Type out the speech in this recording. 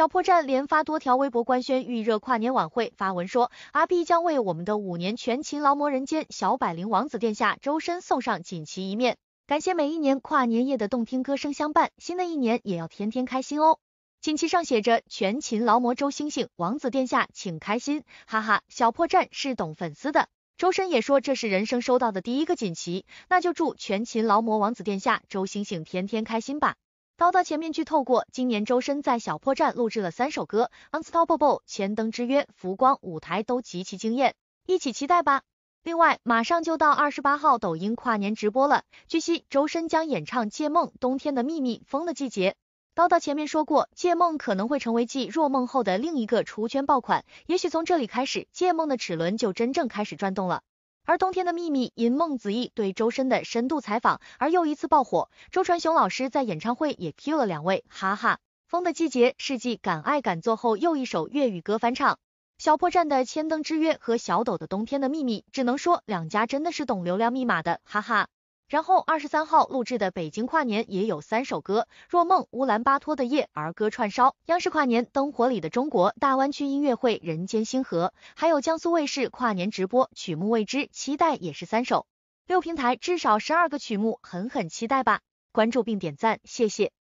小破站连发多条微博官宣预热跨年晚会，发文说：“阿碧将为我们的五年全勤劳模人间小百灵王子殿下周深送上锦旗一面，感谢每一年跨年夜的动听歌声相伴，新的一年也要天天开心哦。”锦旗上写着“全勤劳模周星星王子殿下，请开心，哈哈。”小破站是懂粉丝的，周深也说这是人生收到的第一个锦旗，那就祝全勤劳模王子殿下周星星天天开心吧。叨叨前面剧透过，今年周深在小破站录制了三首歌，unstoppable、千灯之约、浮光，舞台都极其惊艳，一起期待吧。另外，马上就到二十八号抖音跨年直播了，据悉周深将演唱借梦、冬天的秘密、风的季节。叨叨前面说过，借梦可能会成为继若梦后的另一个出圈爆款，也许从这里开始，借梦的齿轮就真正开始转动了。而冬天的秘密因孟子义对周深的深度采访，而又一次爆火。周传雄老师在演唱会也 cue 了两位，哈哈。风的季节是继敢爱敢做后又一首粤语歌翻唱。小破站的千灯之约和小抖的冬天的秘密，只能说两家真的是懂流量密码的，哈哈。然后二十三号录制的北京跨年也有三首歌，若梦、乌兰巴托的夜、儿歌串烧。央视跨年《灯火里的中国》、大湾区音乐会《人间星河》，还有江苏卫视跨年直播曲目未知，期待也是三首。六平台至少十二个曲目，狠狠期待吧！关注并点赞，谢谢。